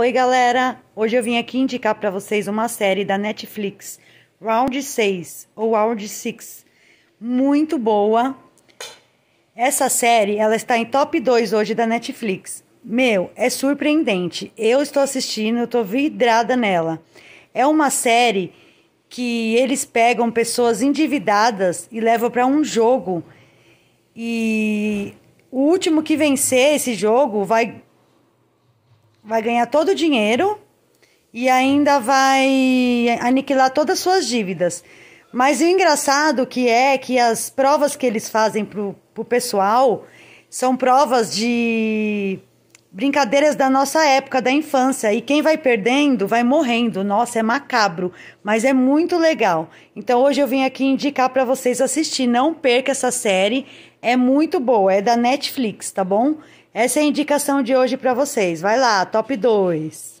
Oi, galera! Hoje eu vim aqui indicar para vocês uma série da Netflix, Round 6 ou Round 6. Muito boa. Essa série, ela está em top 2 hoje da Netflix. Meu, é surpreendente. Eu estou assistindo, eu estou vidrada nela. É uma série que eles pegam pessoas endividadas e levam para um jogo. E o último que vencer esse jogo vai vai ganhar todo o dinheiro e ainda vai aniquilar todas as suas dívidas. Mas o engraçado que é que as provas que eles fazem pro, pro pessoal são provas de brincadeiras da nossa época, da infância. E quem vai perdendo vai morrendo. Nossa, é macabro, mas é muito legal. Então hoje eu vim aqui indicar para vocês assistir. Não perca essa série. É muito boa, é da Netflix, tá bom? Essa é a indicação de hoje para vocês. Vai lá, top 2.